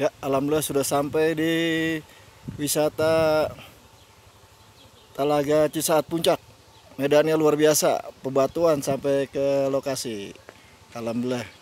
Ya, alhamdulillah sudah sampai di wisata Talaga Cisaat Puncak. Medannya luar biasa, pebatuan sampai ke lokasi. Alhamdulillah.